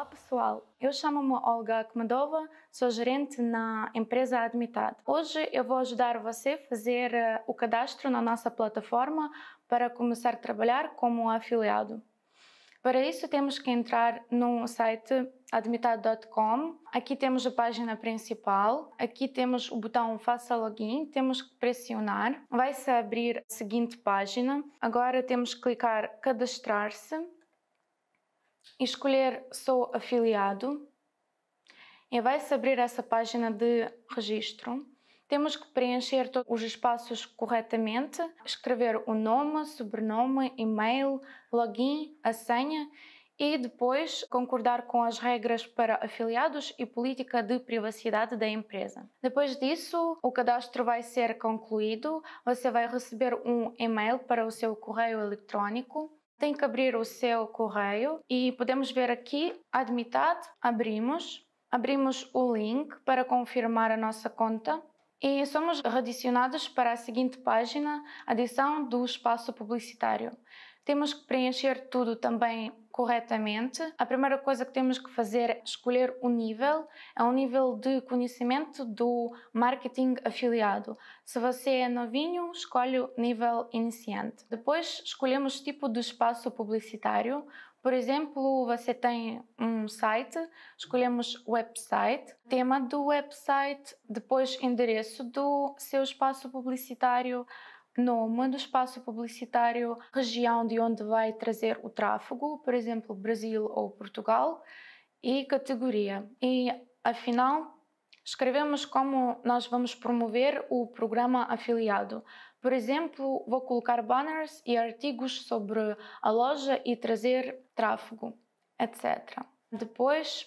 Olá pessoal, eu chamo-me Olga Akhmedova, sou gerente na empresa Admitad. Hoje eu vou ajudar você a fazer eh, o cadastro na nossa plataforma para começar a trabalhar como afiliado. Para isso temos que entrar no site admitad.com. Aqui temos a página principal, aqui temos o botão Faça Login, temos que pressionar. Vai-se abrir a seguinte página. Agora temos que clicar Cadastrar-se escolher Sou afiliado e vai se abrir essa página de registro. Temos que preencher todos os espaços corretamente, escrever o nome, sobrenome, e-mail, login, a senha e depois concordar com as regras para afiliados e política de privacidade da empresa. Depois disso, o cadastro vai ser concluído, você vai receber um e-mail para o seu correio eletrônico tem que abrir o seu correio e podemos ver aqui admitado, abrimos, abrimos o link para confirmar a nossa conta e somos redicionados para a seguinte página, adição do espaço publicitário. Temos que preencher tudo também corretamente, a primeira coisa que temos que fazer é escolher o um nível, é um nível de conhecimento do marketing afiliado. Se você é novinho, escolhe o nível iniciante. Depois, escolhemos tipo de espaço publicitário, por exemplo, você tem um site, escolhemos website, tema do website, depois endereço do seu espaço publicitário, nome do espaço publicitário, região de onde vai trazer o tráfego, por exemplo, Brasil ou Portugal, e categoria. E afinal, escrevemos como nós vamos promover o programa afiliado. Por exemplo, vou colocar banners e artigos sobre a loja e trazer tráfego, etc. Depois,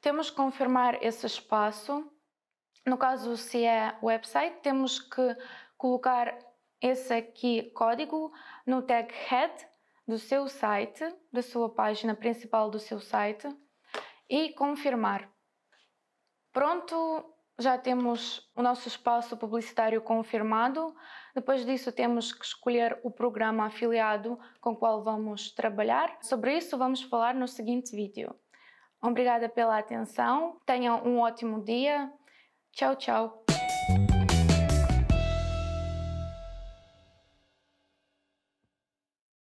temos que confirmar esse espaço. No caso, se é website, temos que colocar esse aqui código no tag head do seu site, da sua página principal do seu site e confirmar. Pronto, já temos o nosso espaço publicitário confirmado. Depois disso, temos que escolher o programa afiliado com o qual vamos trabalhar. Sobre isso, vamos falar no seguinte vídeo. Obrigada pela atenção, tenham um ótimo dia. Tchau, tchau.